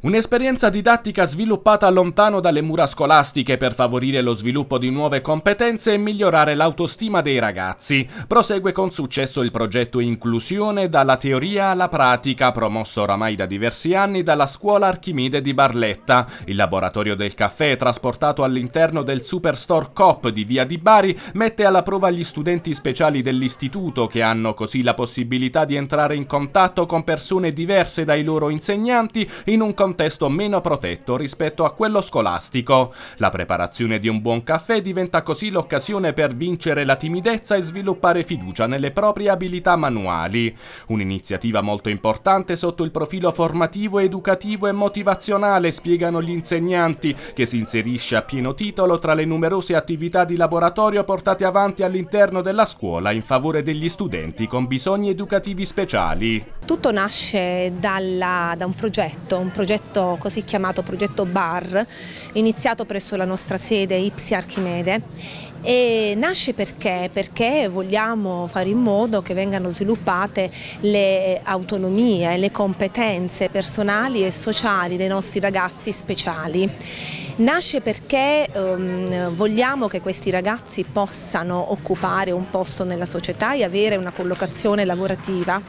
Un'esperienza didattica sviluppata lontano dalle mura scolastiche per favorire lo sviluppo di nuove competenze e migliorare l'autostima dei ragazzi. Prosegue con successo il progetto Inclusione dalla teoria alla pratica, promosso oramai da diversi anni dalla scuola Archimide di Barletta. Il laboratorio del caffè, trasportato all'interno del Superstore Coop di Via di Bari, mette alla prova gli studenti speciali dell'istituto che hanno così la possibilità di entrare in contatto con persone diverse dai loro insegnanti in un contesto contesto meno protetto rispetto a quello scolastico. La preparazione di un buon caffè diventa così l'occasione per vincere la timidezza e sviluppare fiducia nelle proprie abilità manuali. Un'iniziativa molto importante sotto il profilo formativo, educativo e motivazionale, spiegano gli insegnanti, che si inserisce a pieno titolo tra le numerose attività di laboratorio portate avanti all'interno della scuola in favore degli studenti con bisogni educativi speciali. Tutto nasce dalla, da un progetto, un progetto progetto così chiamato progetto BAR, iniziato presso la nostra sede Ipsi Archimede e nasce perché? Perché vogliamo fare in modo che vengano sviluppate le autonomie, le competenze personali e sociali dei nostri ragazzi speciali. Nasce perché um, vogliamo che questi ragazzi possano occupare un posto nella società e avere una collocazione lavorativa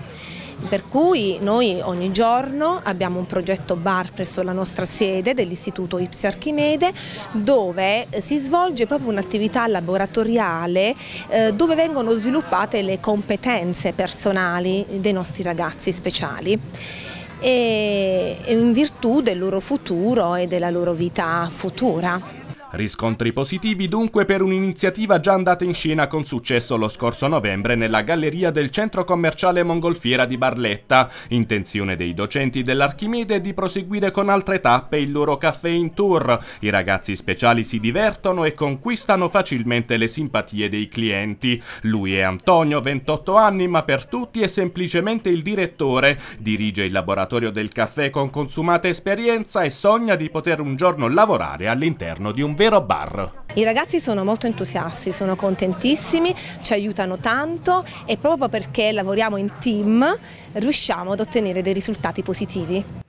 per cui noi ogni giorno abbiamo un progetto bar presso la nostra sede dell'Istituto Ipsi Archimede dove eh, si svolge proprio un'attività laboratoriale eh, dove vengono sviluppate le competenze personali dei nostri ragazzi speciali e in virtù del loro futuro e della loro vita futura. Riscontri positivi dunque per un'iniziativa già andata in scena con successo lo scorso novembre nella galleria del centro commerciale Mongolfiera di Barletta, intenzione dei docenti dell'Archimede di proseguire con altre tappe il loro caffè in tour. I ragazzi speciali si divertono e conquistano facilmente le simpatie dei clienti. Lui è Antonio, 28 anni, ma per tutti è semplicemente il direttore, dirige il laboratorio del caffè con consumata esperienza e sogna di poter un giorno lavorare all'interno di un vero bar. I ragazzi sono molto entusiasti, sono contentissimi, ci aiutano tanto e proprio perché lavoriamo in team riusciamo ad ottenere dei risultati positivi.